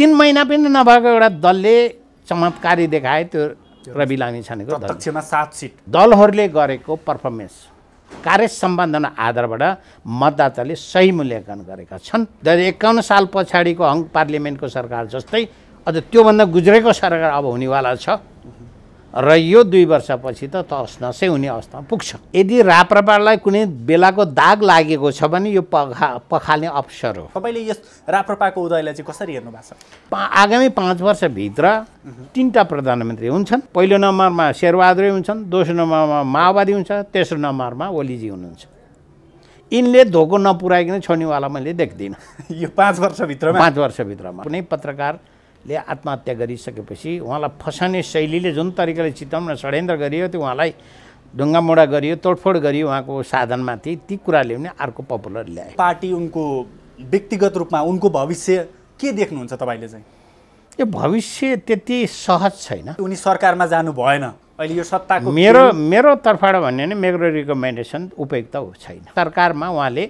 तिन महिना पनि नभएको एउटा दलले चमत्कारी देखाए त्यो रवि लामी छानेको प्रत्यक्षमा सात सिट दलहरूले गरेको पर्फर्मेन्स कार्य सम्बन्धन आधारबाट मतदाताले सही मूल्याङ्कन गरेका छन् दुई हजार एकाउन्न साल पछाडिको हङ पार्लियामेन्टको सरकार जस्तै अझ त्योभन्दा गुज्रेको सरकार अब हुनेवाला छ र यो दुई वर्षपछि त नसै हुने अवस्थामा पुग्छ यदि राप्रपालाई कुनै बेलाको दाग लागेको छ भने यो पखा पखाल्ने अवसर हो तपाईँले यस राप्रपाको उदयलाई चाहिँ कसरी हेर्नु भएको छ पा आगामी पाँच वर्षभित्र तिनवटा प्रधानमन्त्री हुन्छन् पहिलो नम्बरमा शेरबहादुरै हुन्छन् दोस्रो नम्बरमा माओवादी हुन्छ तेस्रो नम्बरमा ओलीजी हुनुहुन्छ यिनले धोको नपुऱ्याइकन छोड्नेवाला मैले देख्दिनँ यो पाँच वर्षभित्रमा पाँच वर्षभित्रमा कुनै पत्रकार ले आत्महत्या गरिसकेपछि उहाँलाई फसाउने शैलीले जुन तरिकाले चिताउन षड्यन्त्र गरियो त्यो उहाँलाई ढुङ्गामुढा गरियो तोडफोड गरियो उहाँको साधनमाथि ती कुराले पनि अर्को पपुलर ल्यायो पार्टी उनको व्यक्तिगत रूपमा उनको भविष्य के देख्नुहुन्छ तपाईँले चाहिँ यो भविष्य त्यति सहज छैन उनी सरकारमा जानु भएन अहिले यो सत्ताको मेरो मेरो तर्फबाट भन्यो भने मेरो रिकमेन्डेसन उपयुक्त छैन सरकारमा उहाँले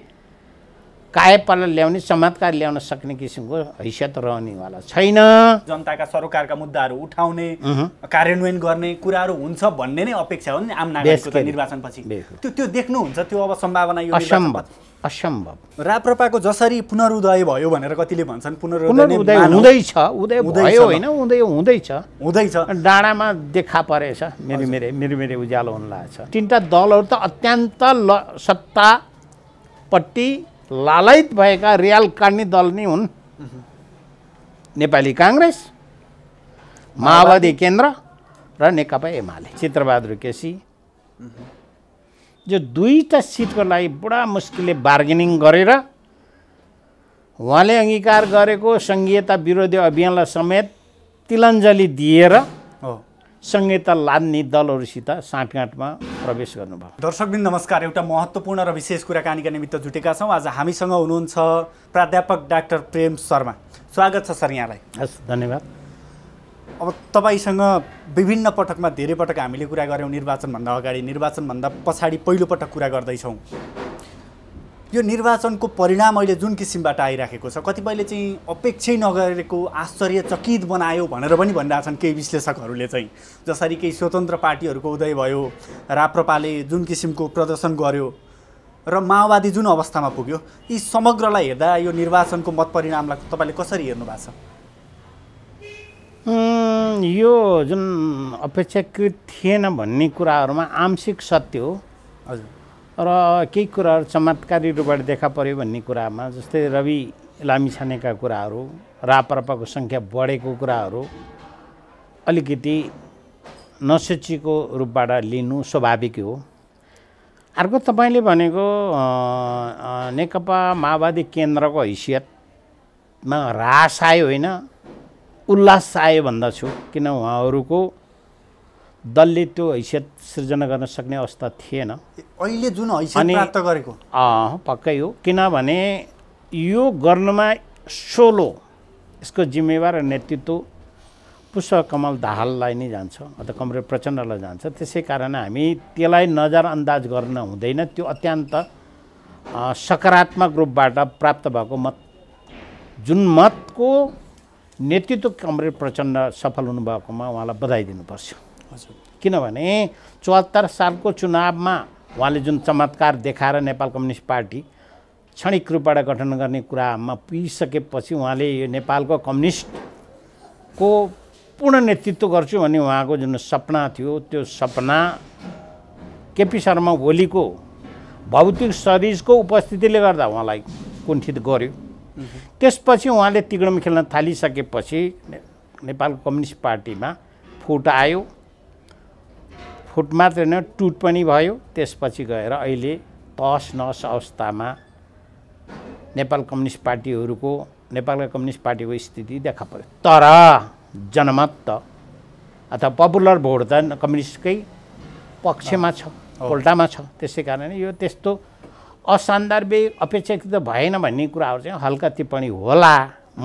कायपाला ल्याउने चमत्कार ल्याउन सक्ने किसिमको हैसियत रहनेवाला छैन जनताका सरकारका मुद्दाहरू उठाउने कार्यान्वयन गर्ने कुराहरू हुन्छ भन्ने नै अपेक्षा हो नि आम नागरिकको निर्वाचनपछि त्यो त्यो देख्नुहुन्छ त्यो अब सम्भावना यो असम्भव असम्भव राप्रपाको जसरी पुनरुदय भयो भनेर कतिले भन्छन् पुनरुदय हुँदैछ उदय भयो होइन उदय हुँदैछ हुँदैछ डाँडामा देखा परेछ मेरिमेरे मेरिमेरे उज्यालो हुन लाग्छ तिनवटा दलहरू त अत्यन्त ल सत्तापट्टि लालायत भएका रियाल काट्ने दल नै हुन् नेपाली काङ्ग्रेस माओवादी केन्द्र र नेकपा एमाले चित्रबहादुर केसी जो दुईवटा सिटको लागि बडा मुस्किलले बार्गेनिङ गरेर उहाँले अङ्गीकार गरेको सङ्घीयता विरोधी अभियानलाई समेत तिलञ्जली दिएर संहिता लान्ने दलहरूसित साँठगाँठमा प्रवेश गर्नुभयो दर्शकबिन नमस्कार एउटा महत्त्वपूर्ण र विशेष कुराकानीका निमित्त जुटेका छौँ आज हामीसँग हुनुहुन्छ प्राध्यापक डाक्टर प्रेम शर्मा स्वागत छ सर यहाँलाई हस् धन्यवाद अब तपाईँसँग विभिन्न पटकमा धेरै पटक हामीले कुरा गऱ्यौँ निर्वाचनभन्दा अगाडि निर्वाचनभन्दा पछाडि पहिलोपटक कुरा गर्दैछौँ यो निर्वाचनको परिणाम अहिले जुन किसिमबाट आइराखेको छ कतिपयले चाहिँ अपेक्षै नगरेको आश्चर्यचकित बनायो भनेर पनि भनिरहेछन् केही विश्लेषकहरूले चाहिँ जसरी केही स्वतन्त्र पार्टीहरूको उदय भयो राप्रपाले जुन किसिमको प्रदर्शन गर्यो र माओवादी जुन अवस्थामा पुग्यो यी समग्रलाई हेर्दा यो निर्वाचनको मतपरिणामलाई तपाईँले कसरी हेर्नु भएको छ यो जुन अपेक्षाकृत थिएन भन्ने कुराहरूमा आंशिक सत्य हो हजुर र केही कुराहरू चमत्कारी रूपबाट देखा पऱ्यो भन्ने कुरामा जस्तै रवि लामिछानेका कुराहरू रापरपाको सङ्ख्या बढेको कुराहरू अलिकति नसोचीको रूपबाट लिनु स्वाभाविक हो अर्को तपाईँले भनेको नेकपा माओवादी केन्द्रको हैसियतमा रास आयो होइन उल्लास आयो भन्दछु किन उहाँहरूको दलले त्यो हैसियत सृजना गर्न सक्ने अवस्था थिएन अहिले जुन हैसियत प्राप्त गरेको पक्कै हो किनभने यो गर्नमा सोलो यसको जिम्मेवार नेतृत्व पुष्प कमल दाहाललाई नै जान्छ अथवा कमरेड प्रचण्डलाई जान्छ त्यसै कारण हामी त्यसलाई नजरअन्दाज गर्न हुँदैन त्यो अत्यन्त सकारात्मक रूपबाट प्राप्त भएको मत जुन मतको नेतृत्व कमरेड प्रचण्ड सफल हुनुभएकोमा उहाँलाई बधाई दिनुपर्छ किनभने चौहत्तर सालको चुनावमा उहाँले जुन चमत्कार देखाएर नेपाल कम्युनिस्ट पार्टी क्षणिक रूपबाट गठन गर्ने कुरामा पुगिसकेपछि उहाँले यो नेपालको कम्युनिस्टको पूर्ण नेतृत्व गर्छु भन्ने उहाँको जुन सपना थियो त्यो सपना केपी शर्मा ओलीको भौतिक शरीरको उपस्थितिले गर्दा उहाँलाई कुण्ठित गर्यो त्यसपछि उहाँले तिगडम खेल्न थालिसकेपछि नेपाल कम्युनिस्ट पार्टीमा फुट आयो फुट मात्र होइन टुट पनि भयो त्यसपछि गएर अहिले तहस नस अवस्थामा नेपाल कम्युनिस्ट पार्टीहरूको नेपालका कम्युनिस्ट पार्टीको स्थिति देखा पऱ्यो तर जनमत त अथवा पपुलर भोट त कम्युनिस्टकै पक्षमा छ उल्टामा छ त्यसै कारण यो त्यस्तो असान्दर्भिक अपेक्षाकृत भएन भन्ने कुराहरू चाहिँ हल्का टिप्पणी होला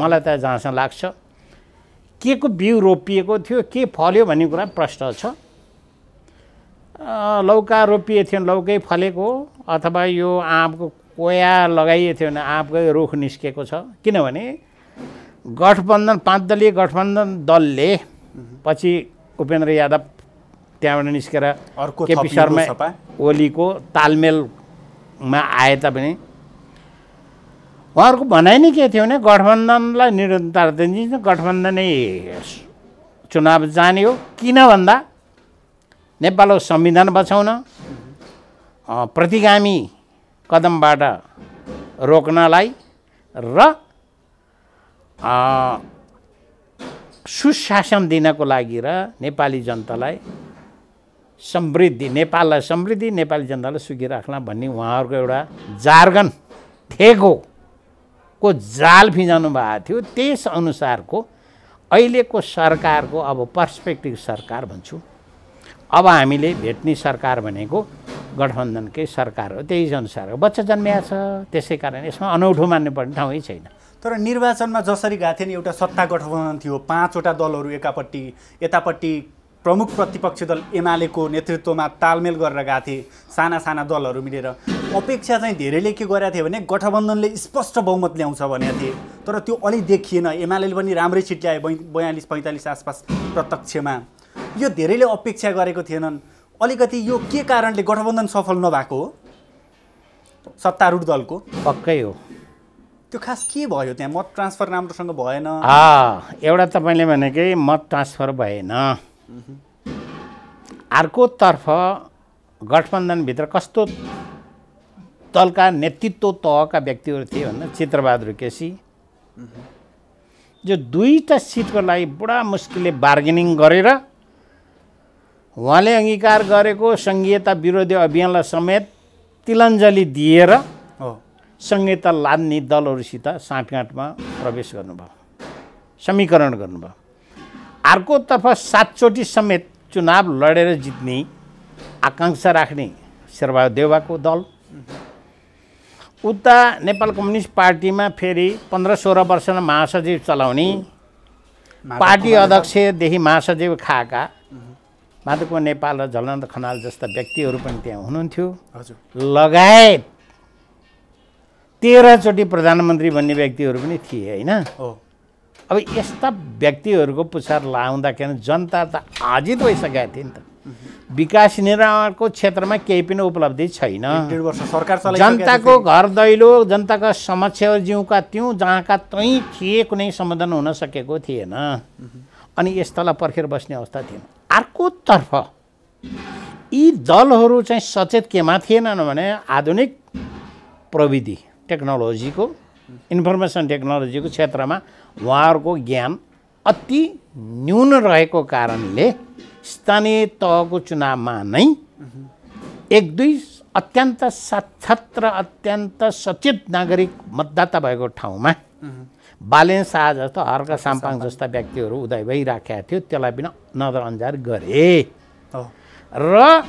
मलाई त जहाँसम्म लाग्छ के को बिउ रोपिएको थियो के फल्यो भन्ने कुरा प्रश्न छ लौका रोपिए थियो भने लौकै फलेको अथवा यो आँपको कोया लगाइए थियो भने आँपकै रुख निस्केको छ किनभने गठबन्धन पाँच दलीय गठबन्धन दलले पछि उपेन्द्र यादव त्यहाँबाट निस्केर अर्को केपी शर्मा ओलीको तालमेलमा आए तापनि उहाँहरूको भनाइ नै के थियो भने गठबन्धनलाई निरन्तरता दिन्छ गठबन्धनै चुनाव जाने हो किन भन्दा नेपालको संविधान बचाउन प्रतिगामी कदमबाट रोक्नलाई र सुशासन दिनको लागि र नेपाली जनतालाई समृद्धि नेपाललाई समृद्धि नेपाली जनतालाई सुखी राख्न भन्ने उहाँहरूको एउटा जार्गन थेगो को जाल फिजाउनु भएको थियो त्यस अनुसारको अहिलेको सरकारको अब पर्सपेक्टिभ सरकार भन्छु अब हामीले भेट्ने सरकार भनेको गठबन्धनकै सरकार हो त्यही अनुसार हो बच्चा जन्मिया छ त्यसै कारण यसमा अनौठो मान्नुपर्ने ठाउँै छैन तर निर्वाचनमा जसरी गएको थियो नि एउटा सत्ता गठबन्धन थियो पाँचवटा दलहरू एकापट्टि यतापट्टि प्रमुख प्रतिपक्षी दल एमालेको नेतृत्वमा तालमेल गरेर गएको थिए साना साना दलहरू मिलेर अपेक्षा चाहिँ धेरैले के गरेका थिए भने गठबन्धनले स्पष्ट बहुमत ल्याउँछ भनेको थिए तर त्यो अलि देखिएन एमाले पनि राम्रै छिट ल्याए बयालिस पैँतालिस आसपास प्रत्यक्षमा यो धेरैले अपेक्षा गरेको थिएनन् अलिकति यो के कारणले गठबन्धन सफल नभएको हो सत्तारूढ दलको पक्कै हो त्यो खास के भयो त्यहाँ मत ट्रान्सफर राम्रोसँग भएन एउटा तपाईँले भनेकै मत ट्रान्सफर भएन अर्कोतर्फ गठबन्धनभित्र कस्तो दलका नेतृत्व तहका व्यक्तिहरू थिए भन्दा चित्रबहादुर केसी जो दुईवटा सिटको लागि बुढा मुस्किलले बार्गेनिङ गरेर उहाँले अङ्गीकार गरेको सङ्घीयता विरोधी अभियानलाई समेत तिलञ्जली दिएर हो सङ्घीयता लाद्ने दलहरूसित साँठगाँठमा प्रवेश गर्नुभयो समीकरण गर्नुभयो अर्कोतर्फ सातचोटि समेत चुनाव लडेर जित्ने आकाङ्क्षा राख्ने शेरबहादुर देवाको दल उता नेपाल कम्युनिस्ट पार्टीमा फेरि पन्ध्र सोह्र वर्षमा महासचिव चलाउने पार्टी अध्यक्षदेखि महासचिव खाएका माधवको नेपाल र झलनन्द खनाल जस्ता व्यक्तिहरू पनि त्यहाँ हुनुहुन्थ्यो हजुर लगायत तेह्रचोटि प्रधानमन्त्री भन्ने व्यक्तिहरू पनि थिए होइन अब यस्ता व्यक्तिहरूको पुछार लाउँदाखेरि जनता त आजित भइसकेका थिए नि त विकास निर्माणको क्षेत्रमा केही पनि उपलब्धि छैन सरकार जनताको घर दैलो जनताका समस्या जिउका त्यौँ जहाँका तैँ थिए कुनै समाधान हुन सकेको थिएन अनि यस तल पर्खेर बस्ने अवस्था थिएन अर्कोतर्फ यी दलहरू चाहिँ सचेत केमा थिएनन् भने आधुनिक प्रविधि टेक्नोलोजीको इन्फर्मेसन टेक्नोलोजीको क्षेत्रमा उहाँहरूको ज्ञान अति न्यून रहेको कारणले स्थानीय तहको चुनावमा नै एक दुई अत्यन्त साक्षात र अत्यन्त सचेत नागरिक मतदाता भएको ठाउँमा बालेन शाह जस्तो हर्क साम्पाङ जस्ता व्यक्तिहरू उदय भइराखेका थियो त्यसलाई पनि नजरअन्जार गरे र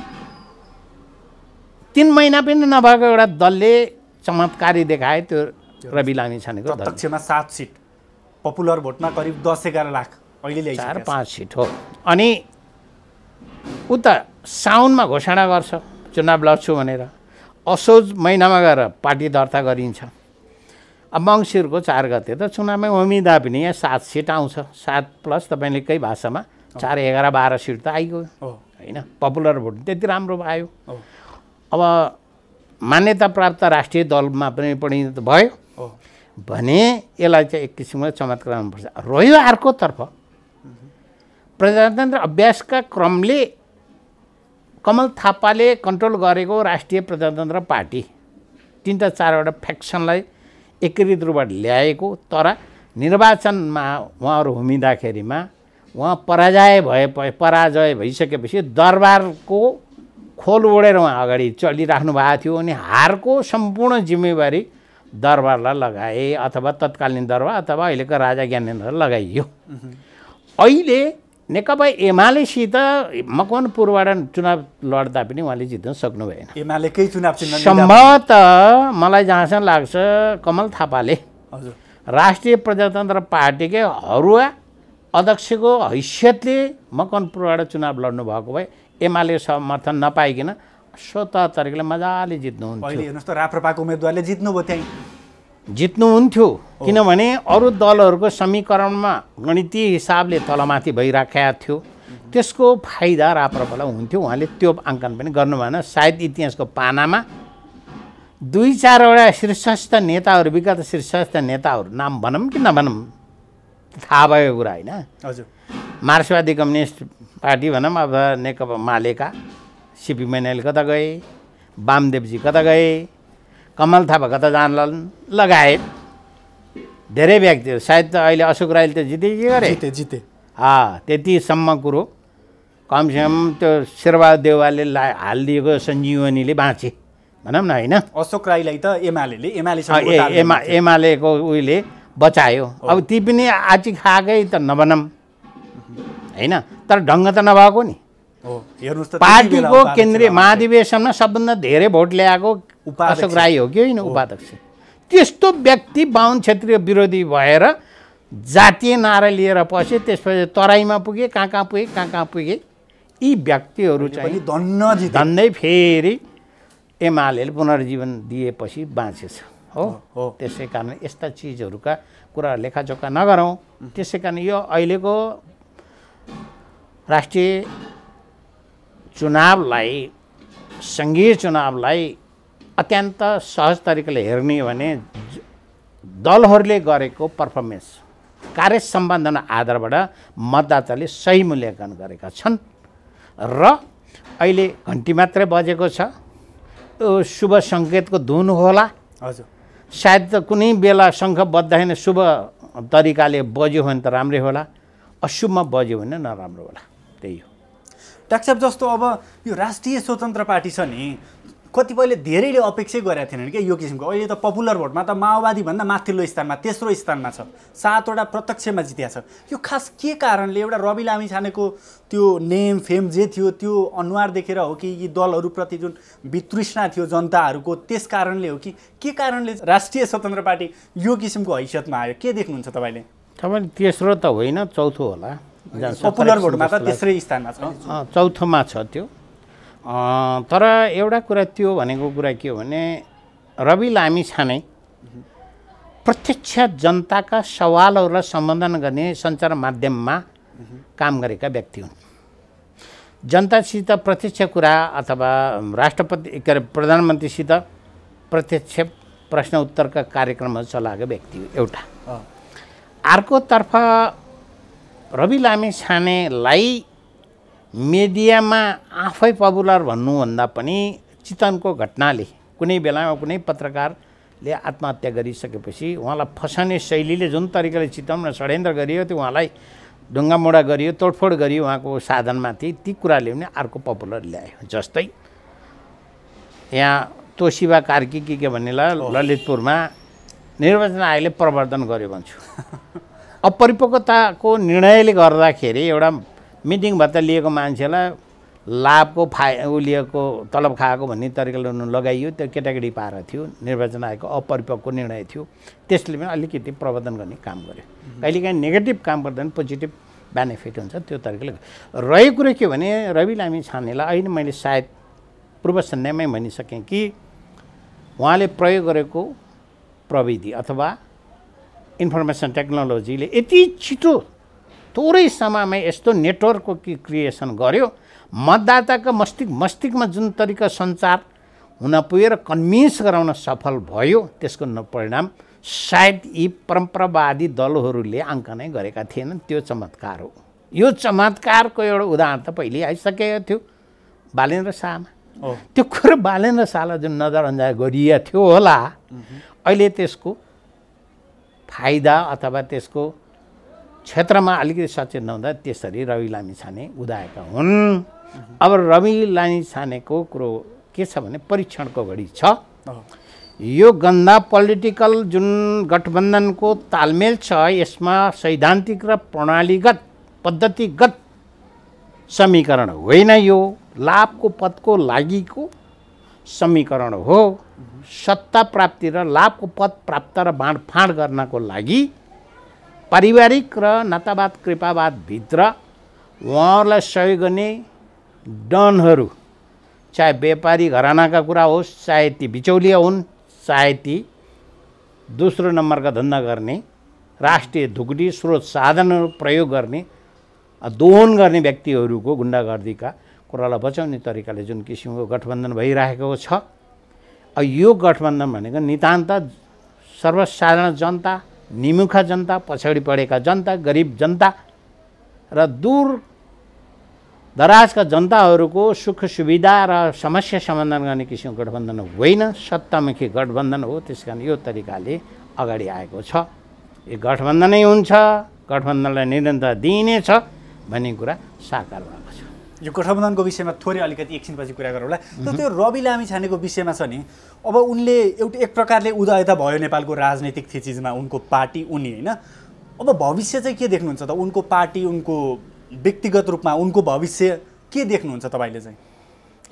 तिन महिना पनि नभएको एउटा दलले चमत्कारी देखाए त्यो रवि लामी छानेको अध्यक्षमा सात सिट पपुलर भोटमा करिब दस एघार लाख अहिले चार पाँच सिट हो अनि ऊ त साउनमा घोषणा गर्छ चुनाव लड्छु भनेर असोज महिनामा गएर पार्टी दर्ता गरिन्छ अब मङ्सिरको चार गते त चुनावमै उम्मिदा पनि यहाँ सात सिट आउँछ सात प्लस तपाईँले केही भाषामा चार एघार बाह्र सिट त आइगयो होइन पपुलर भोट त्यति राम्रो आयो अब मान्यता प्राप्त राष्ट्रिय दलमा पनि परिणत भयो भने यसलाई चाहिँ एक किसिमको चमत्कार हुनुपर्छ रह्यो अर्कोतर्फ प्रजातन्त्र अभ्यासका क्रमले कमल थापाले कन्ट्रोल गरेको राष्ट्रिय प्रजातन्त्र पार्टी तिनवटा चारवटा फ्याक्सनलाई एकीकृत रूपमा ल्याएको तर निर्वाचनमा उहाँहरू हुमिँदाखेरिमा उहाँ पराजय भए पराजय भइसकेपछि दरबारको खोल ओडेर उहाँ अगाडि चलिराख्नु भएको थियो अनि हारको सम्पूर्ण जिम्मेवारी दरबारलाई लगाए अथवा तत्कालीन दरबार अथवा अहिलेको राजा ज्ञानेन्द्रलाई लगाइयो अहिले नेकपा एमालेसित मकवानपुरबाट चुनाव लड्दा पनि उहाँले जित्न सक्नु भएन एमालेकै चुनाव सम्भवत मलाई जहाँसम्म लाग्छ कमल थापाले हजुर राष्ट्रिय प्रजातन्त्र पार्टीकै हरुवा अध्यक्षको हैसियतले मकनपुरबाट चुनाव लड्नु भएको भए एमाले समर्थन नपाइकन स्वतः तरिकाले मजाले जित्नुहुन्छ राप्रपाको उम्मेदवारले जित्नुभयो त्यहीँ जित्नुहुन्थ्यो किनभने अरू दलहरूको समीकरणमा गणितीय हिसाबले तलमाथि भइराखेका थियो त्यसको फाइदा राप्रपालाई हुन्थ्यो उहाँले त्यो आङ्कन पनि गर्नु भएन सायद इतिहासको पानामा दुई चारवटा शीर्षस्थ नेताहरू विगत शीर्षस्थ नेताहरू नाम भनौँ कि नभनौँ थाहा भएको कुरा होइन हजुर मार्क्सवादी कम्युनिस्ट पार्टी भनौँ अब नेकपा मालेका सिपी मैनाली कता गए वामदेवजी कता गए कमल थापा कता जानल लगायत धेरै व्यक्तिहरू सायद त अहिले अशोक राईले त जिते के गरे जिते जिते हा त्यतिसम्म कुरो कमसेकम त्यो शेरबा देवालले ला हालिदिएको सञ्जीवनीले बाँचे भनौँ न होइन अशोक राईलाई त एमाले एमा एमालेको उहिले बचायो अब ती पनि आची खाएकै त नभनम होइन तर ढङ्ग त नभएको नि पार्टीको केन्द्रीय महाधिवेशनमा सबभन्दा धेरै भोट ल्याएको अशोक राई हो कि होइन उपाध्यक्ष त्यस्तो व्यक्ति बाहुन क्षेत्रीय विरोधी भएर जातीय नारा लिएर पसे त्यसपछि तराईमा पुगे कहाँ कहाँ पुगे कहाँ कहाँ पुगे यी व्यक्तिहरू चाहिँ धन्न धन्दै फेरि एमाले पुनर्जीवन दिएपछि बाँचेछ हो हो त्यसै कारण यस्ता चिजहरूका कुरा लेखाजोखा नगरौँ त्यसै कारण यो अहिलेको राष्ट्रिय चुनावलाई सङ्घीय चुनावलाई अत्यन्त सहज तरिकाले हेर्ने हो भने दलहरूले गरेको पर्फर्मेन्स कार्य सम्बन्धन आधारबाट मतदाताले सही मूल्याङ्कन गरेका छन् र अहिले घन्टी मात्रै बजेको छ शुभ सङ्केतको धुन होला हजुर सायद कुनै बेला शङ्ख बज्दाखेरि शुभ तरिकाले बज्यो भने त राम्रै होला अशुभमा बज्यो भने नराम्रो होला त्यही हो डाक्टर साहब जस्तो अब यो राष्ट्रिय स्वतन्त्र पार्टी छ नि कतिपयले धेरैले अपेक्षै गरेका थिएनन् क्या यो किसिमको अहिले त पपुलर भोटमा त माओवादीभन्दा माथिल्लो स्थानमा तेस्रो स्थानमा छ सातवटा प्रत्यक्षमा जितिया छ यो खास के कारणले एउटा रवि लामी छानेको त्यो नेम फेम जे थियो त्यो अनुहार देखेर हो कि यी दलहरूप्रति जुन वितृष्णा थियो जनताहरूको त्यस कारणले हो कि के कारणले राष्ट्रिय स्वतन्त्र पार्टी यो किसिमको हैसियतमा आयो के देख्नुहुन्छ तपाईँले तपाईँले तेस्रो त होइन चौथो होला पपुलर भोटमा त तेस्रै स्थानमा छ चौथोमा छ त्यो तर एउटा कुरा त्यो भनेको कुरा के हो भने रवि लामी छाने प्रत्यक्ष जनताका सवालहरूलाई सम्बोधन गर्ने सञ्चार माध्यममा काम गरेका व्यक्ति हुन् जनतासित प्रत्यक्ष कुरा अथवा राष्ट्रपति के अरे प्रधानमन्त्रीसित प्रत्यक्ष प्रश्न उत्तरका कार्यक्रमहरू चलाएको व्यक्ति एउटा अर्कोतर्फ रवि लामी छानेलाई मिडियामा आफै पपुलर भन्नुभन्दा पनि चितनको घटनाले कुनै बेलामा कुनै पत्रकारले आत्महत्या गरिसकेपछि उहाँलाई फसाउने शैलीले जुन तरिकाले चितन र षड्यन्त्र गरियो त्यो उहाँलाई ढुङ्गामोडा गरियो तोडफोड गरियो उहाँको साधनमाथि ती कुराले पनि अर्को पपुलर ल्यायो जस्तै यहाँ तोसिबा कार्की के के भन्नेलाई ललितपुरमा निर्वाचन आयोगले प्रवर्धन गर्यो भन्छु अपरिपक्वताको निर्णयले गर्दाखेरि एउटा मिटिङ भत्ता लिएको मान्छेलाई लाभको फाइ लिएको तलब खाएको भन्ने तरिकाले लगाइयो त्यो केटाकेटी पाएर थियो निर्वाचन आयोगको अपरिपक्व निर्णय थियो त्यसले पनि अलिकति प्रवर्धन गर्ने काम गर्यो कहिलेकाहीँ नेगेटिभ काम गर्दा पनि पोजिटिभ बेनिफिट हुन्छ त्यो तरिकाले रह्यो कुरो के भने रवि लामी छानेलाई अहिले मैले सायद पूर्व सन्ध्यामै भनिसकेँ कि उहाँले प्रयोग गरेको प्रविधि अथवा इन्फर्मेसन टेक्नोलोजीले यति छिटो थोरै समयमा यस्तो नेटवर्कको कि क्रिएसन गर्यो मतदाताको मस्तिष्क मस्तिष्कमा जुन तरिका सञ्चार हुन पुगेर कन्भिन्स गराउन सफल भयो त्यसको परिणाम सायद यी परम्परावादी दलहरूले आङ्कनै गरेका थिएनन् त्यो चमत्कार हो यो चमत्कारको एउटा उदाहरण त पहिले आइसकेको थियो बालेन्द्र शाहमा त्यो कुरो बालेन्द्र शाहलाई जुन नजरअन्दाज गरिएको थियो होला अहिले त्यसको फाइदा अथवा त्यसको क्षेत्रमा अलिकति सचेत नहुँदा त्यसरी रवि लामी छाने उदाएका हुन् अब रवि लामी छानेको कुरो के छ भने परीक्षणको घडी छ यो गन्दा पोलिटिकल जुन गठबन्धनको तालमेल छ यसमा सैद्धान्तिक र प्रणालीगत पद्धतिगत समीकरण होइन यो लाभको पदको लागिको समीकरण हो सत्ता प्राप्ति र लाभको पद प्राप्त र बाँडफाँड गर्नको लागि पारिवारिक र नातावाद कृपावादभित्र उहाँहरूलाई सहयोग गर्ने डनहरू चाहे व्यापारी घरानाका कुरा होस् चाहे ती बिचौलिया हुन् चाहे ती दोस्रो नम्बरका धन्दा गर्ने राष्ट्रिय धुकुटी स्रोत साधनहरू प्रयोग गर्ने दोहन गर्ने व्यक्तिहरूको गुन्डागर्दीका कुरालाई बचाउने तरिकाले जुन किसिमको गठबन्धन भइराखेको छ यो गठबन्धन भनेको नितान्त सर्वसाधारण जनता निमुखा जनता पछाडि पढेका जनता गरिब जनता र दूर दराजका जनताहरूको सुख सुविधा र समस्या समाधान गर्ने किसिमको गठबन्धन होइन सत्तामुखी गठबन्धन हो त्यस कारण यो तरिकाले अगाडि आएको छ यो गठबन्धनै हुन्छ गठबन्धनलाई निरन्तर दिइनेछ भन्ने कुरा साकार भएको छ यो गठबन्धनको विषयमा थोरै अलिकति एकछिनपछि कुरा गरौँला तर त्यो रवि लामी छानेको विषयमा छ नि अब उनले एउटा एक प्रकारले उदयता भयो नेपालको राजनैतिक थिचिजमा उनको पार्टी उनी होइन अब भविष्य चाहिँ के देख्नुहुन्छ त उनको पार्टी उनको व्यक्तिगत रूपमा उनको भविष्य के देख्नुहुन्छ तपाईँले चाहिँ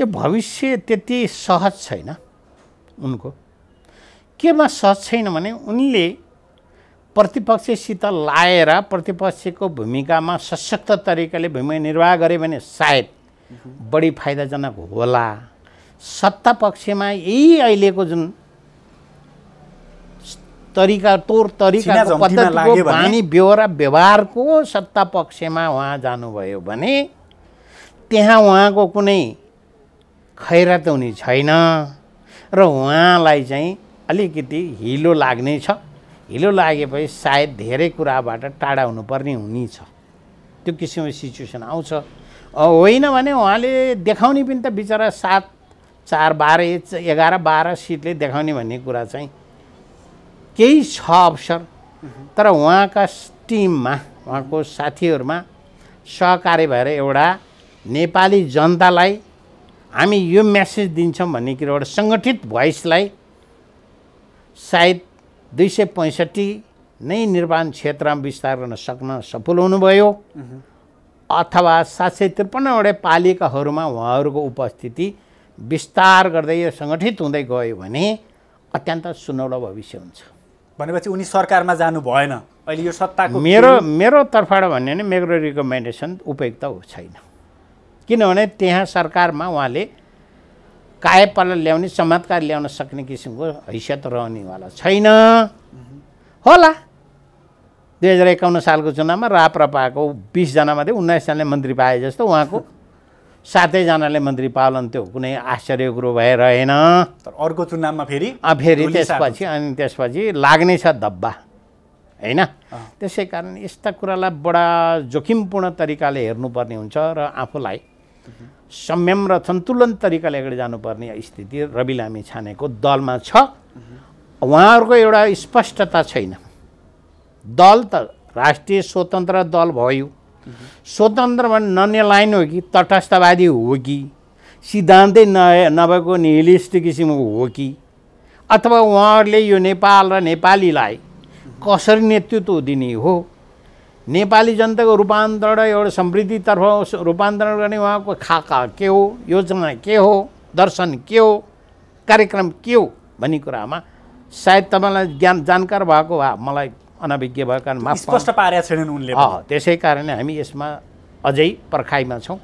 यो भविष्य त्यति सहज छैन उनको केमा सहज छैन भने उनले प्रतिपक्षसित लाएर प्रतिपक्षको भूमिकामा सशक्त तरिकाले भूमिका निर्वाह गरे भने सायद बढी फाइदाजनक होला सत्ता पक्षमा यही अहिलेको जुन तरिका तोर तरिका पद्धतिको बानी बेहोरा व्यवहारको सत्ता पक्षमा उहाँ जानुभयो भने त्यहाँ उहाँको कुनै खैरा त हुने छैन र उहाँलाई चाहिँ अलिकति हिलो लाग्ने छ हिलो लागेपछि सायद धेरै कुराबाट टाढा हुनुपर्ने हुने छ त्यो किसिमको सिचुएसन आउँछ होइन भने उहाँले देखाउने पनि त बिचरा सात चार बाह्र एघार बाह्र सिटले देखाउने भन्ने कुरा चाहिँ केही छ अवसर तर उहाँका टिममा उहाँको साथीहरूमा सहकार्य भएर एउटा नेपाली जनतालाई हामी यो म्यासेज दिन्छौँ भन्ने कुरो एउटा सङ्गठित भोइसलाई सायद दुई सय पैँसठी नै निर्माण क्षेत्रमा विस्तार गर्न सक्न सफल हुनुभयो अथवा सात सय त्रिपन्नवटै पालिकाहरूमा उहाँहरूको उपस्थिति विस्तार गर्दै सङ्गठित हुँदै गयो भने अत्यन्त सुनौलो भविष्य हुन्छ भनेपछि उनी सरकारमा जानु भएन अहिले यो सत्ता मेरो मेरो तर्फबाट भन्यो भने मेरो रिकमेन्डेसन उपयुक्त छैन किनभने त्यहाँ सरकारमा उहाँले कायपाला ल्याउने चमत्कार ल्याउन सक्ने किसिमको हैसियत रहनेवाला छैन होला दुई हजार एकाउन्न सालको चुनावमा राप्रपाको बिसजना मात्रै उन्नाइसजनाले मन्त्री पाए जस्तो उहाँको सातैजनाले मन्त्री पालन त्यो कुनै आश्चर्य कुरो भए रहेन तर अर्को चुनावमा फेरि फेरि त्यसपछि अनि त्यसपछि लाग्ने छ धब्बा होइन त्यसै कारण यस्ता कुरालाई बडा जोखिमपूर्ण तरिकाले हेर्नुपर्ने हुन्छ र आफूलाई संयम र सन्तुलन तरिकाले अगाडि जानुपर्ने स्थिति रवि लामी छानेको दलमा छ उहाँहरूको एउटा स्पष्टता छैन दल त राष्ट्रिय स्वतन्त्र दल भयो स्वतन्त्र भने स्वतन्त्रमा लाइन हो कि तटस्थवादी हो कि सिद्धान्तै न नभएको निहिलिस्ट किसिमको हो कि अथवा उहाँहरूले यो नेपाल र नेपालीलाई कसरी नेतृत्व दिने हो नेपाली जनताको रूपान्तरण एउटा समृद्धितर्फ रूपान्तरण गर्ने उहाँको खाका के हो योजना के हो दर्शन के हो कार्यक्रम के हो भन्ने कुरामा सायद तपाईँलाई ज्ञान जानकार भएको भए मलाई अनभिज्ञ भएको कारण स्पष्ट पारेका छैनन् उनले त्यसै कारणले हामी यसमा अझै पर्खाइमा छौँ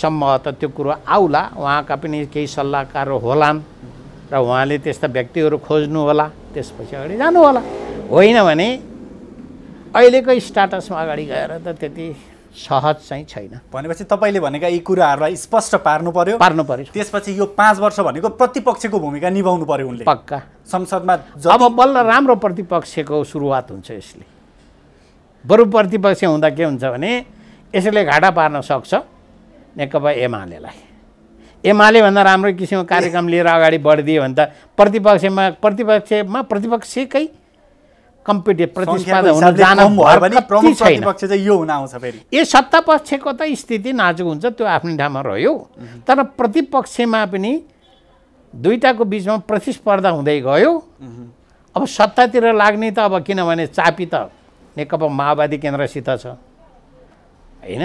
सम्भवतः त्यो कुरो आउला उहाँका पनि केही सल्लाहकार होलान् र उहाँले त्यस्ता व्यक्तिहरू खोज्नु होला त्यसपछि अगाडि जानु होला होइन भने अहिलेको स्टाटसमा अगाडि गएर त त्यति सहज चाहिँ छैन भनेपछि तपाईँले भनेका यी कुराहरूलाई स्पष्ट पार्नु पर्यो पार्नु पर्यो त्यसपछि यो पाँच वर्ष भनेको प्रतिपक्षको भूमिका निभाउनु पर्यो उनले पक्का संसदमा अब बल्ल राम्रो प्रतिपक्षको सुरुवात हुन्छ यसले बरु प्रतिपक्ष हुँदा के हुन्छ भने यसले घाटा पार्न सक्छ नेकपा एमालेलाई एमाले भन्दा राम्रो किसिमको कार्यक्रम लिएर अगाडि बढिदियो भने त प्रतिपक्षमा प्रतिपक्षमा प्रतिपक्षकै कम्पिटेटिभ प्रतिस्पर्धा हुन जान छैन यो सत्ता पक्षको त स्थिति नाजुक हुन्छ त्यो आफ्नै ठाउँमा रह्यो तर प्रतिपक्षमा पनि दुइटाको बिचमा प्रतिस्पर्धा हुँदै गयो अब सत्तातिर लाग्ने त अब किनभने चापी त नेकपा माओवादी केन्द्रसित छ होइन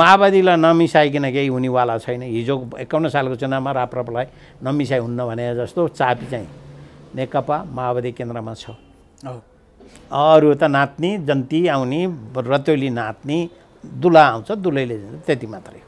माओवादीलाई नमिसाइकन केही हुनेवाला छैन हिजो एकाउन्न सालको चुनावमा राप्रपलाई नमिसाइ हुन्न भने जस्तो चापी चाहिँ नेकपा माओवादी केन्द्रमा छ अरू त नाच्ने जन्ती आउने रतौली नाच्ने दुला आउँछ दुलैले त्यति मात्रै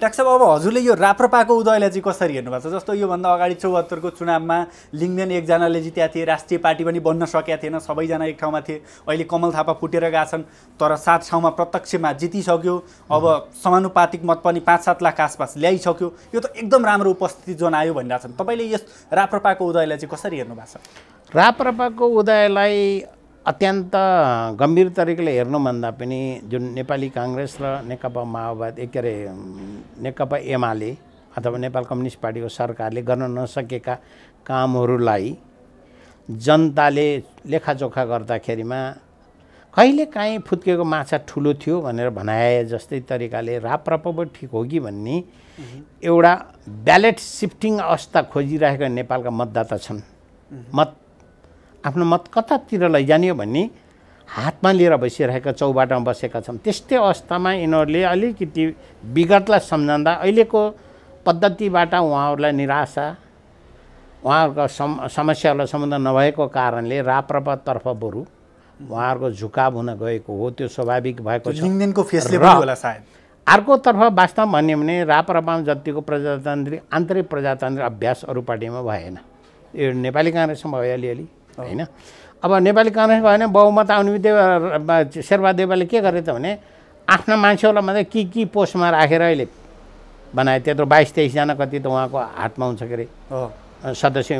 ट्याक्स अब हजुरले यो राप्रपाको उदयलाई चाहिँ कसरी हेर्नुभएको छ जस्तो योभन्दा अगाडि चौहत्तरको चुनावमा लिङ्गदेन एकजनाले जितेका थिए राष्ट्रिय पार्टी पनि बन्न सकेका थिएन सबैजना एक ठाउँमा थिए अहिले कमल थापा फुटेर गएका छन् तर सात ठाउँमा प्रत्यक्षमा जितिसक्यो अब समानुपातिक मत पनि पाँच सात लाख आसपास ल्याइसक्यो यो त एकदम राम्रो उपस्थिति जनायो भनिरहेछन् तपाईँले यस राप्रपाको उदयलाई चाहिँ कसरी हेर्नु भएको छ राप्रपाको उदयलाई अत्यन्त गम्भीर तरिकाले हेर्नुभन्दा पनि जुन नेपाली काङ्ग्रेस र नेकपा माओवाद के अरे नेकपा एमाले अथवा नेपाल कम्युनिस्ट पार्टीको सरकारले गर्न नसकेका कामहरूलाई जनताले लेखाजोखा गर्दाखेरिमा कहिले कहिलेकाहीँ फुत्केको माछा ठुलो थियो भनेर भनाए जस्तै तरिकाले पनि ठिक हो कि भन्ने एउटा ब्यालेट सिफ्टिङ अवस्था खोजिरहेका नेपालका मतदाता छन् मत आफ्नो मत कतातिर लैजाने हो भन्ने हातमा लिएर बसिरहेका चौबाटमा बसेका छौँ त्यस्तै अवस्थामा यिनीहरूले अलिकति विगतलाई सम्झँदा अहिलेको पद्धतिबाट उहाँहरूलाई निराशा उहाँहरूको सम समस्याहरूलाई सम्बन्ध नभएको कारणले राप्रपातर्फ बरु उहाँहरूको झुकाव हुन गएको हो त्यो स्वाभाविक भएको छ अर्कोतर्फ वास्तवमा भन्यो भने राप्रपामा जतिको प्रजातान्त्रिक आन्तरिक प्रजातान्त्रिक अभ्यास अरू पार्टीमा भएन यो नेपाली काङ्ग्रेसमा भयो अलिअलि होइन अब नेपाली कङ्ग्रेस भयो भने बहुमत आउने बित्तिकै शेर्पा देवालले के गरे त भने आफ्ना मान्छेहरूलाई मात्रै के के पोस्टमा राखेर अहिले बनाए त्यत्रो बाइस तेइसजना कति त उहाँको हातमा हुन्छ के अरे सदस्य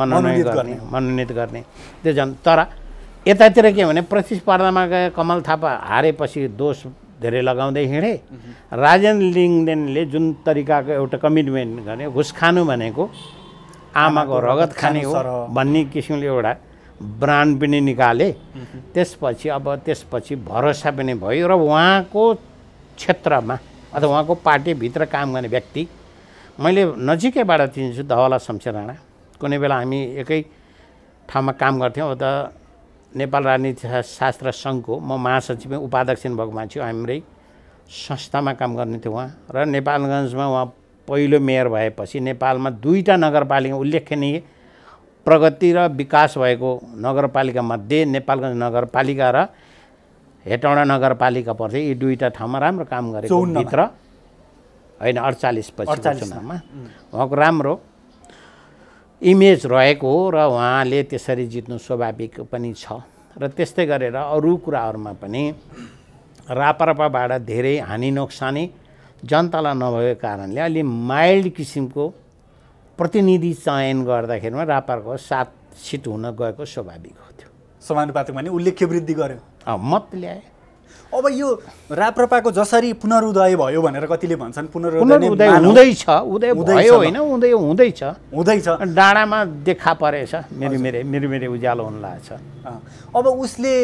मनोनयन गर्ने मनोनित गर्ने त्यो झन् तर यतातिर के भने प्रतिस्पर्धामा गए कमल थापा हारेपछि दोष धेरै लगाउँदै हिँडे राजेन लिङ्गदेनले जुन तरिकाको एउटा कमिटमेन्ट गर्ने घुस खानु भनेको आमाको रगत खाने हो भन्ने किसिमले एउटा ब्रान्ड पनि निकाले त्यसपछि अब त्यसपछि भरोसा पनि भयो र उहाँको क्षेत्रमा अथवा उहाँको पार्टीभित्र काम गर्ने व्यक्ति मैले नजिकैबाट चिन्छु धवला शमशेर राणा कुनै बेला हामी एकै ठाउँमा काम गर्थ्यौँ अब त नेपाल राजनीति शास्त्र सङ्घको म महासचिव उपाध्यक्ष भएको मान्छे हाम्रै संस्थामा काम गर्ने थियो उहाँ र नेपालगञ्जमा उहाँ पहिलो मेयर भएपछि नेपालमा दुईवटा नगरपालिका उल्लेखनीय प्रगति र विकास भएको नगरपालिका मध्ये नेपालगञ्ज नगरपालिका र हेटौँडा नगरपालिका पर्छ यी दुईवटा ठाउँमा राम्रो काम गरेको भित्र होइन अडचालिस पचासमा चुनावमा उहाँको राम्रो इमेज रहेको हो र उहाँले त्यसरी जित्नु स्वाभाविक पनि छ र त्यस्तै गरेर अरू कुराहरूमा पनि रापरपाबाट धेरै हानि नोक्सानी जनतालाई नभएको कारणले अलि माइल्ड किसिमको प्रतिनिधि चयन गर्दाखेरिमा रापरको सात सिट हुन गएको स्वाभाविक हो त्यो समानुपातिक भने उल्लेख्य वृद्धि गर्यो मत ल्याए अब यो राप्रपाको जसरी पुनरुदय भयो भनेर कतिले भन्छन् पुनरुदय हुँदैछ उदय भयो होइन उदय हुँदैछ हुँदैछ डाँडामा देखा परेछ मेरो मेरो मेरो मेरो उज्यालो हुन लाग्छ अब उसले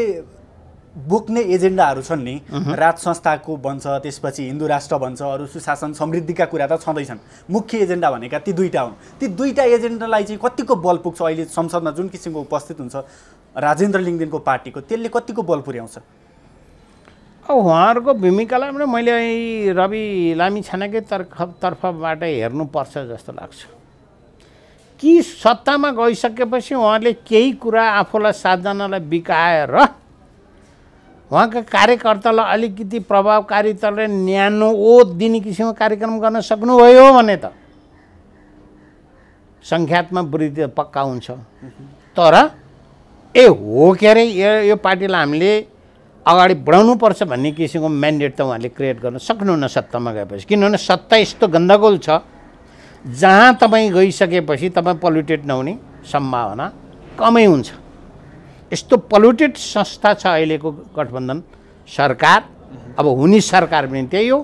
बोक्ने एजेन्डाहरू छन् नि राज संस्थाको बन्छ त्यसपछि हिन्दू राष्ट्र बन्छ अरू सुशासन समृद्धिका कुरा त छँदैछन् मुख्य एजेन्डा भनेका ती दुईवटा हुन् ती दुईवटा एजेन्डालाई चाहिँ कतिको बल पुग्छ अहिले संसदमा जुन किसिमको उपस्थित हुन्छ राजेन्द्र लिङ्गदेनको पार्टीको त्यसले कतिको बल पुर्याउँछ अब उहाँहरूको भूमिकालाई पनि मैले रवि लामी छानाकै तर्फ तर्फबाट हेर्नुपर्छ जस्तो लाग्छ कि सत्तामा गइसकेपछि उहाँले केही कुरा आफूलाई सातजनालाई बिकाएर उहाँका कार्यकर्तालाई अलिकति प्रभावकारिताले न्यानो ओत दिने किसिमको कार्यक्रम गर्न सक्नुभयो भने त सङ्ख्यात्मक वृद्धि पक्का हुन्छ तर ए हो के अरे यो पार्टीलाई हामीले अगाडि बढाउनुपर्छ भन्ने किसिमको म्यान्डेट त उहाँले क्रिएट गर्न सक्नुहुन्न सत्तामा गएपछि किनभने सत्ता यस्तो गन्दगोल छ जहाँ तपाईँ गइसकेपछि तपाईँ पल्युटेड नहुने सम्भावना कमै हुन्छ यस्तो पल्युटेड संस्था छ अहिलेको गठबन्धन सरकार अब हुने सरकार पनि त्यही हो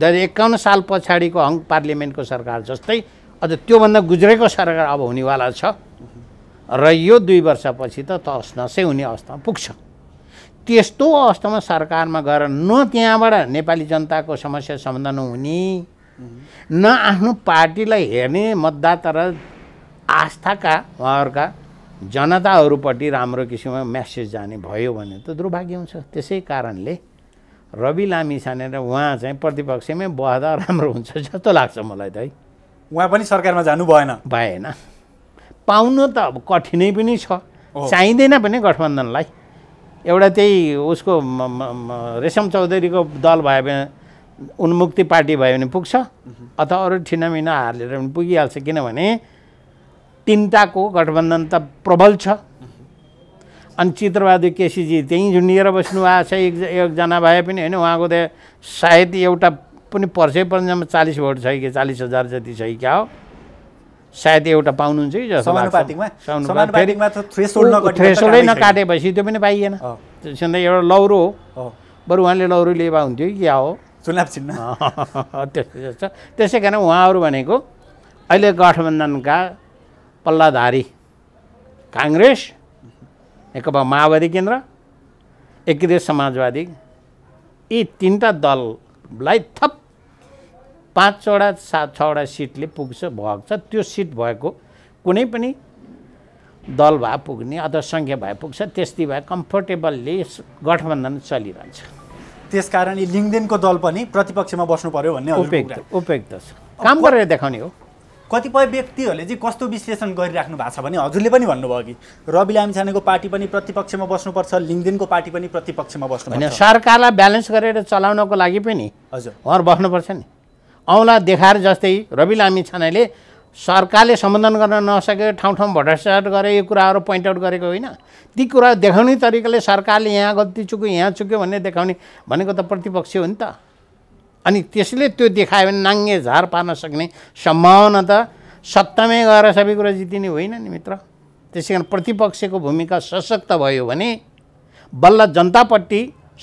दुई हजार एकाउन्न साल पछाडिको हङ पार्लियामेन्टको सरकार जस्तै अझ त्योभन्दा गुज्रेको सरकार अब हुनेवाला छ र यो दुई वर्षपछि त नसै हुने अवस्थामा पुग्छ त्यस्तो अवस्थामा सरकारमा गएर न त्यहाँबाट नेपाली जनताको समस्या समाधान हुने न आफ्नो पार्टीलाई हेर्ने मतदाता र आस्थाका उहाँहरूका जनताहरूपट्टि राम्रो किसिमको म्यासेज जाने भयो भने त दुर्भाग्य हुन्छ त्यसै कारणले रवि लामी छानेर उहाँ चाहिँ प्रतिपक्षमै बहदा राम्रो हुन्छ जस्तो लाग्छ मलाई त है उहाँ पनि सरकारमा जानु भएन भएन पाउनु त अब कठिनै पनि छ चाहिँदैन पनि गठबन्धनलाई एउटा त्यही उसको रेशम चौधरीको दल भयो भने उन्मुक्ति पार्टी भयो भने पुग्छ अथवा अरू ठिनामिना हालेर पनि पुगिहाल्छ किनभने तिनवटाको गठबन्धन त प्रबल छ अनि चित्रबहादुर केसीजी त्यहीँ झुन्डिएर बस्नु भएको छ एक एकजना भए पनि होइन उहाँको त सायद एउटा पनि पर्सै पर्नेमा चालिस भोट छ कि चालिस हजार जति छ क्या हो सायद एउटा पाउनुहुन्छ कि थ्रेसोल्डै नकाटेपछि त्यो पनि पाइएन सुन्दा एउटा लौरो हो बरु उहाँले लौरो लिएर हुन्थ्यो कि क्या हो चुनाव चिन्ह त्यस्तो त्यसै कारण उहाँहरू भनेको अहिले गठबन्धनका पल्लाधारी काङ्ग्रेस नेकपा माओवादी केन्द्र एकीकृत समाजवादी यी तिनवटा दललाई थप पाँचवटा सात छवटा सिटले पुग्छ भएको छ त्यो सिट भएको कुनै पनि दल भए पुग्ने अथवा सङ्ख्या भए पुग्छ त्यस्तै भए कम्फोर्टेबल्ली गठबन्धन चलिरहन्छ त्यस कारणले लिङ्गदेनको दल पनि प्रतिपक्षमा बस्नु पऱ्यो भन्ने उपयुक्त उपयुक्त छ काम गरेर देखाउने हो कतिपय व्यक्तिहरूले चाहिँ कस्तो विश्लेषण गरिराख्नु भएको छ भने हजुरले पनि भन्नुभयो कि रवि लामिछानेको पार्टी पनि प्रतिपक्षमा बस्नुपर्छ लिङ्गदिनको पार्टी पनि प्रतिपक्षमा बस्नु सरकारलाई ब्यालेन्स गरेर चलाउनको लागि पनि हजुर उहाँहरू बस्नुपर्छ नि औँला देखाएर जस्तै रवि लामिछानेले सरकारले सम्बोधन गर्न नसकेको ठाउँ ठाउँ भ्रष्टाचार गरे यो कुराहरू पोइन्ट आउट गरेको होइन ती कुरा देखाउने तरिकाले सरकारले यहाँ गल्ती चुक्यो यहाँ चुक्यो भन्ने देखाउने भनेको त प्रतिपक्ष हो नि त अनि त्यसले त्यो देखायो भने नाङ्गे झार पार्न सक्ने सम्भावना त सत्तामै गएर सबै कुरा जितिने होइन नि मित्र त्यसै कारण प्रतिपक्षको भूमिका सशक्त भयो भने बल्ल जनतापट्टि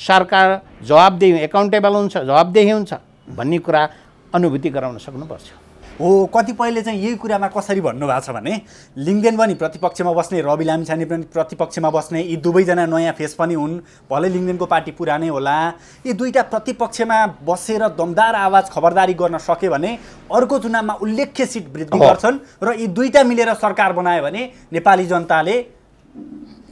सरकार जवाबदेही एकाउन्टेबल हुन्छ जवाबदेही हुन्छ भन्ने कुरा अनुभूति गराउन सक्नुपर्छ हो कतिपयले चाहिँ यही कुरामा कसरी भन्नुभएको छ भने लिङ्गदेन पनि प्रतिपक्षमा बस्ने रवि लामिछाने पनि प्रतिपक्षमा बस्ने यी दुवैजना नयाँ फेस पनि हुन् भलै लिङ्गदेनको पार्टी पुरानै होला यी दुईवटा प्रतिपक्षमा बसेर दमदार आवाज खबरदारी गर्न सक्यो भने अर्को चुनावमा उल्लेख्य सिट वृद्धि गर्छन् र यी दुईवटा मिलेर सरकार बनायो भने नेपाली जनताले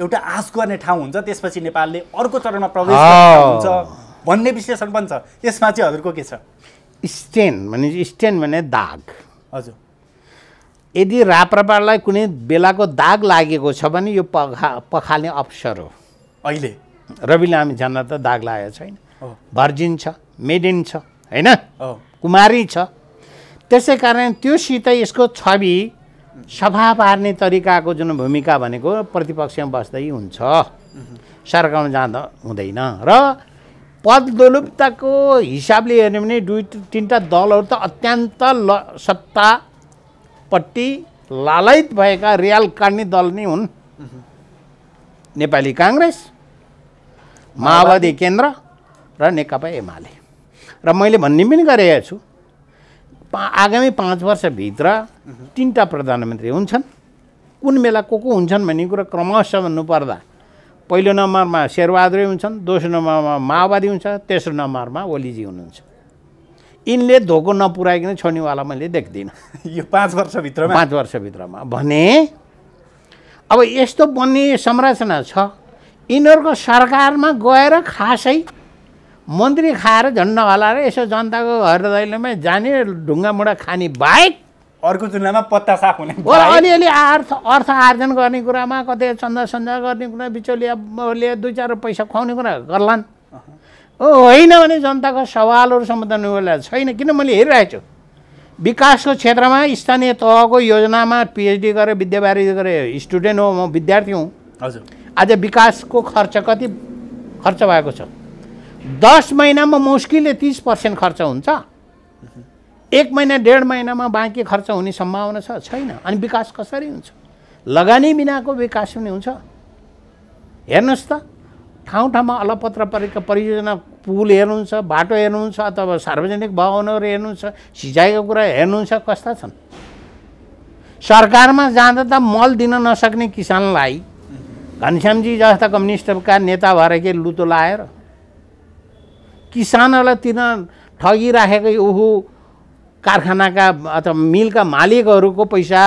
एउटा आश गर्ने ठाउँ हुन्छ त्यसपछि नेपालले अर्को चरणमा प्रवेश हुन्छ भन्ने विश्लेषण पनि छ यसमा चाहिँ हजुरको के छ स्टेन भने स्टेन भने दाग हजुर यदि राप्रपालाई कुनै बेलाको दाग लागेको छ भने यो पखा पखाल्ने अवसर हो अहिले रवि लामी जान्दा त दाग लागेको छैन भर्जिन छ मेडिन छ होइन कुमारी छ त्यसै कारण त्योसित यसको छवि सफा पार्ने तरिकाको जुन भूमिका भनेको प्रतिपक्षमा बस्दै हुन्छ सरकारमा जाँदा हुँदैन र पदलोलुपताको हिसाबले हेर्ने भने दुई तिनवटा दलहरू त अत्यन्त ल सत्तापट्टि लालयत भएका रियाल काट्ने दल नै हुन् नेपाली काङ्ग्रेस माओवादी केन्द्र र नेकपा एमाले र मैले भन्ने पनि गरेको छु पा आगामी पाँच वर्षभित्र तिनवटा प्रधानमन्त्री हुन्छन् कुन बेला को को हुन्छन् भन्ने कुरा क्रमशः भन्नुपर्दा पहिलो नम्बरमा शेरबहादुरै हुन्छन् दोस्रो नम्बरमा माओवादी हुन्छ तेस्रो नम्बरमा ओलीजी हुनुहुन्छ यिनले धोको नपुऱ्याइकन छोड्नेवाला मैले देख्दिनँ यो पाँच वर्षभित्रमा पाँच वर्षभित्रमा भने अब यस्तो बन्ने संरचना छ यिनीहरूको सरकारमा गएर खासै मन्त्री खाएर झन्डा हलाएर यसो जनताको हृदयमा जाने ढुङ्गा मुढा खाने बाहेक अर्को चुनावमा पत्ता साफ हुने अलिअलि अर्थ अर्थ आर्जन गर्ने कुरामा कतै चन्दा सन्दा गर्ने कुरा बिचौलियाले दुई चार पैसा खुवाउने कुरा गर्लान् हो होइन भने जनताको सवालहरू सम्बोधन होला छैन किन मैले हेरिरहेको छु विकासको क्षेत्रमा स्थानीय तहको योजनामा पिएचडी गरेर विद्यावारी गरेँ स्टुडेन्ट हो म विद्यार्थी हुँ हजुर आज विकासको खर्च कति खर्च भएको छ दस महिनामा मुस्किलले तिस पर्सेन्ट खर्च हुन्छ एक महिना डेढ महिनामा बाँकी खर्च हुने सम्भावना छ छैन अनि विकास कसरी हुन्छ लगानी बिनाको विकास पनि हुन्छ हेर्नुहोस् त ठाउँ ठाउँमा अलपत्र परेका परियोजना पुल हेर्नुहुन्छ बाटो हेर्नुहुन्छ अथवा सार्वजनिक भवनहरू हेर्नुहुन्छ सिँचाइको कुरा हेर्नुहुन्छ कस्ता छन् सरकारमा जाँदा त मल दिन नसक्ने किसानलाई घनश्यामजी जस्ता कम्युनिस्टका नेता भएर के लुतो लाएर किसानहरूलाई तिर ठगिराखेकै उहु कारखानाका अथवा मिलका मालिकहरूको पैसा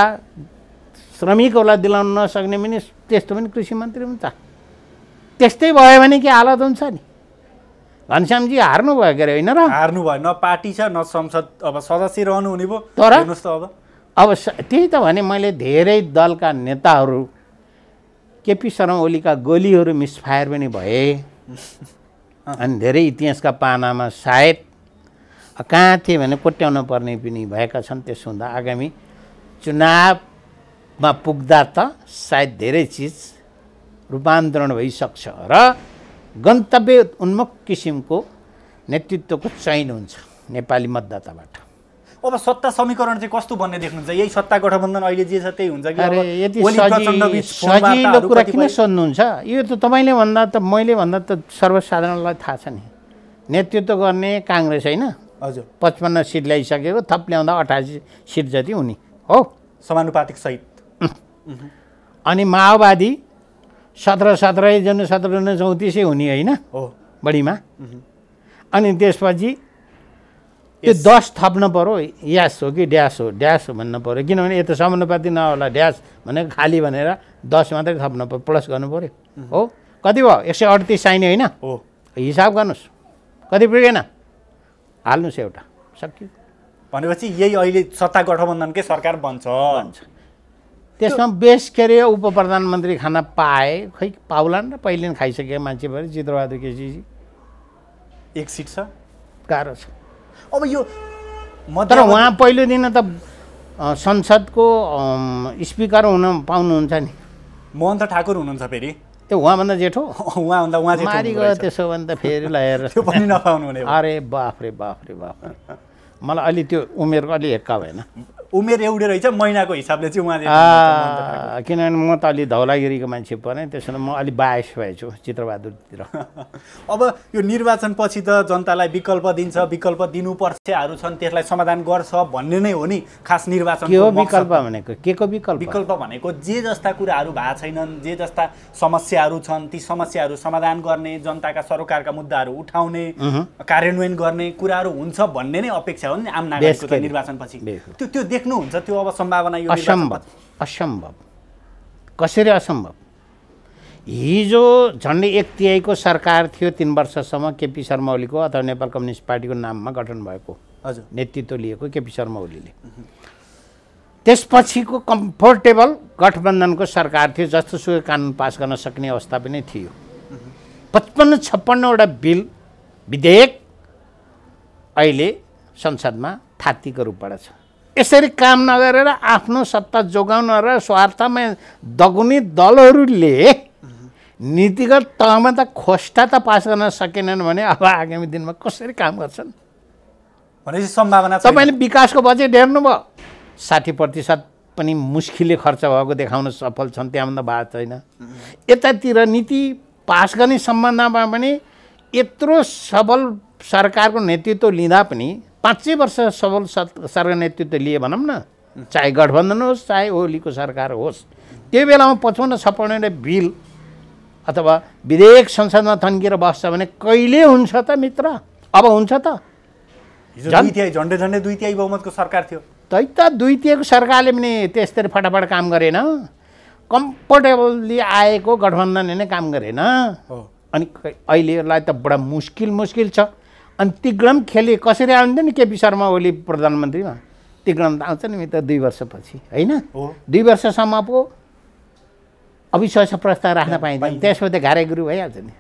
श्रमिकहरूलाई दिलाउन नसक्ने पनि त्यस्तो पनि कृषि मन्त्री हुन्छ त्यस्तै भयो भने के हालत हुन्छ नि घनश्यामजी हार्नुभयो के अरे होइन र हार्नु भयो न पार्टी छ न संसद अब सदस्य रहनु हुने भयो तर अब अब त्यही त भने मैले धेरै दलका नेताहरू केपी शर्मा ओलीका गोलीहरू मिसफायर पनि भए अनि धेरै इतिहासका पानामा सायद कहाँ थिए भने कोट्याउन पर्ने पनि भएका छन् त्यसो हुँदा आगामी चुनावमा पुग्दा त सायद धेरै चिज रूपान्तरण भइसक्छ र गन्तव्य उन्मुख किसिमको नेतृत्वको चयन हुन्छ नेपाली मतदाताबाट अब सत्ता समीकरण चाहिँ कस्तो भन्ने देख्नुहुन्छ यही सत्ता गठबन्धन अहिले जे छ त्यही हुन्छ कि सजिलो कुरा किन सोध्नुहुन्छ यो त तपाईँले भन्दा त मैले भन्दा त सर्वसाधारणलाई थाहा छ नि नेतृत्व गर्ने काङ्ग्रेस होइन हजुर पचपन्न सिट ल्याइसकेको थप ल्याउँदा अठासी सिट जति हुने हो समानुपातिक सहित अनि माओवादी सत्र सत्र जन सत्र चौतिसै हुने होइन हो बढीमा अनि त्यसपछि त्यो दस थप्नु पऱ्यो यास हो कि ड्यास हो ड्यास भन्नु पऱ्यो किनभने यता समानुपाति नहोला ड्यास भनेको खाली भनेर दस मात्रै थप्नु पऱ्यो प्लस गर्नु पऱ्यो हो कति भयो एक सय अडतिस चाहिने होइन हो हिसाब गर्नुहोस् कति पुगेन हाल्नुहोस् एउटा सक्यो भनेपछि यही अहिले सत्ता गठबन्धनकै सरकार बन्छ बन्छ त्यसमा बेस के अरे उप प्रधानमन्त्री खाना पाए खै पाउलान् र पहिले नै खाइसके मान्छे भएर चित्रबहादुर केसीजी एक सिट छ गाह्रो छ अब यो म तर उहाँ पहिलो दिन त संसदको स्पिकर हुन पाउनुहुन्छ नि मोहन ठाकुर हुनुहुन्छ फेरि त्यो उहाँभन्दा जेठो उहाँभन्दा उहाँ मारि गयो त्यसो भने त फेरि लगाएर त्यो पनि नपाउनु हुने अरे बाफ रे बाफ मलाई अलि त्यो उमेरको अलि हेक्का भएन उमेर एउटै रहेछ महिनाको हिसाबले चाहिँ उहाँले किनभने म त अलि धौलागिरीको मान्छे परेँ त्यसो म अलि बायस भएछु चित्रबहादुरतिर अब यो निर्वाचनपछि त जनतालाई विकल्प दिन्छ विकल्प दिनुपर्छहरू छन् त्यसलाई समाधान गर्छ भन्ने नै हो नि खास निर्वाचन के हो विकल्प भनेको के को विकल्प विकल्प भनेको जे जस्ता कुराहरू भएको छैनन् जे जस्ता समस्याहरू छन् ती समस्याहरू समाधान गर्ने जनताका सरकारका मुद्दाहरू उठाउने कार्यान्वयन गर्ने कुराहरू हुन्छ भन्ने नै अपेक्षा हो नि आम नागरिकको निर्वाचनपछि त्यो त्यो देख्नुहुन्छ त्यो अब सम्भावना यो असम्भव असम्भव कसरी असम्भव हिजो झन्डै एक तिहाईको सरकार थियो तिन वर्षसम्म केपी शर्मा ओलीको अथवा नेपाल कम्युनिस्ट पार्टीको नाममा गठन भएको हजुर नेतृत्व लिएको केपी शर्मा ओलीले त्यसपछिको कम्फोर्टेबल गठबन्धनको सरकार थियो जस्तो सुकै कानुन पास गर्न सक्ने अवस्था पनि थियो पचपन्न छप्पन्नवटा बिल विधेयक अहिले संसदमा थात्तीको रूपबाट छ यसरी काम नगरेर आफ्नो सत्ता जोगाउन र स्वार्थमा दगुनी दलहरूले नीतिगत तहमा त खोस्टा त पास गर्न सकेनन् भने अब आगामी दिनमा कसरी काम गर्छन् भनेपछि सम्भावना तपाईँले विकासको बजेट हेर्नुभयो साठी प्रतिशत पनि मुस्किलले खर्च भएको देखाउन सफल छन् त्यहाँभन्दा भएको छैन यतातिर नीति पास गर्ने सम्बन्धमा पनि यत्रो सबल सरकारको नेतृत्व लिँदा पनि पाँचै वर्ष सबल सरकार नेतृत्व लिए भनौँ न चाहे गठबन्धन होस् चाहे ओलीको सरकार होस् त्यो बेलामा पचपन्न छपन्नवटा बिल अथवा विधेयक संसदमा थन्किएर बस्छ भने कहिले हुन्छ त मित्र अब हुन्छ त झन्डै झन्डै दुई तिहाई बहुमतको सरकार थियो तै त दुई तिहाईको सरकारले पनि त्यस्तरी फटाफट काम गरेन कम्फोर्टेबल्ली आएको गठबन्धनले नै काम गरेन अनि अहिलेलाई त बडा मुस्किल मुस्किल छ अनि तिग्रम खेले कसरी आउँछ नि केपी शर्मा ओली प्रधानमन्त्रीमा तिग्रम त आउँछ नि त दुई वर्षपछि होइन दुई वर्षसम्म पो अविश्वास प्रस्ताव राख्न पाइँदैन त्यसपछि त घारेगुरु भइहाल्छ नि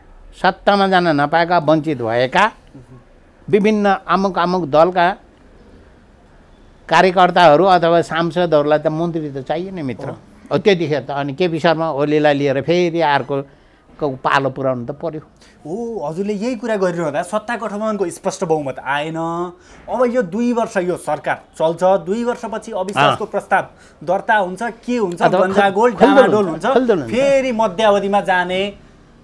सत्तामा जान नपाएका वञ्चित भएका विभिन्न अमुक अमुक दलका कार्यकर्ताहरू अथवा सांसदहरूलाई त मन्त्री त चाहियो नि मित्र हो त्यतिखेर त अनि केपी शर्मा ओलीलाई लिएर फेरि अर्को पालो पुऱ्याउनु त पर्यो ओ हजुरले यही कुरा गरिरहँदा सत्ता गठबन्धनको स्पष्ट बहुमत आएन अब यो दुई वर्ष यो सरकार चल्छ दुई वर्षपछि अविश्वासको प्रस्ताव दर्ता हुन्छ के हुन्छ गन्जागोल हुन्छ फेरि मध्यावधिमा जाने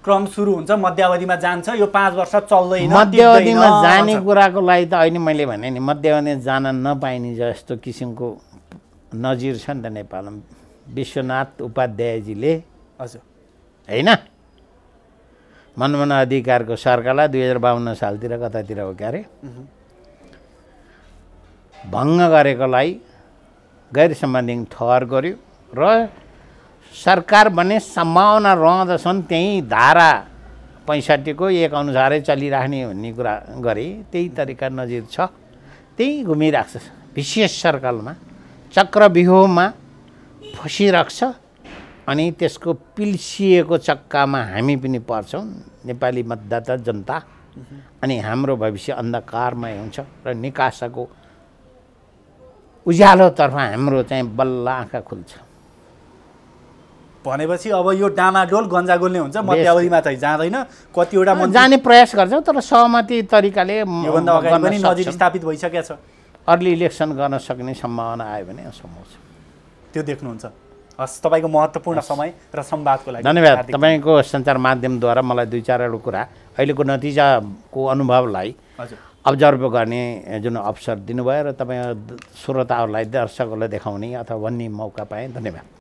क्रम सुरु हुन्छ मध्यावधिमा जान्छ यो पाँच वर्ष चल्दैन मध्यावधिमा जाने कुराको लागि त अहिले मैले भने नि मध्यावधि जान नपाइने जस्तो किसिमको नजिर छ नि त नेपालमा विश्वनाथ उपाध्यायजीले हजुर होइन मनमोहन अधिकारको सरकारलाई दुई हजार बाहन्न सालतिर कतातिर हो क्या अरे भङ्ग गरेकोलाई गैर ठहर गर्यो र सरकार भन्ने सम्भावना रहँदछन् त्यहीँ धारा पैँसठीको एक अनुसारै चलिराख्ने भन्ने कुरा गरे त्यही तरिका नजिर छ त्यही घुमिरहेको छ विशेष सर्कलमा चक्रव्यूहमा फसिरहेको छ अनि त्यसको पिल्सिएको चक्कामा हामी पनि पर्छौँ नेपाली मतदाता जनता अनि हाम्रो भविष्य अन्धकारमय हुन्छ र निकासाको उज्यालोतर्फ हाम्रो चाहिँ बल्ल आँखा खुल्छ भनेपछि अब यो डामाडोल गन्जागोल नै हुन्छ मध्यावधिमा चाहिँ जाँदैन कतिवटा जाने प्रयास गर्छौँ तर सहमति तरिकाले स्थापित भइसकेको छ अर्ली इलेक्सन गर्न सक्ने सम्भावना आयो भने असम्भव छ त्यो देख्नुहुन्छ हस् तपाईँको महत्त्वपूर्ण समय र संवादको लागि धन्यवाद तपाईँको सञ्चार माध्यमद्वारा मलाई दुई चारवटा कुरा अहिलेको नतिजाको अनुभवलाई अब्जर्भ गर्ने जुन अवसर दिनुभयो र तपाईँ श्रोताहरूलाई दर्शकहरूलाई देखाउने अथवा भन्ने मौका पाएँ धन्यवाद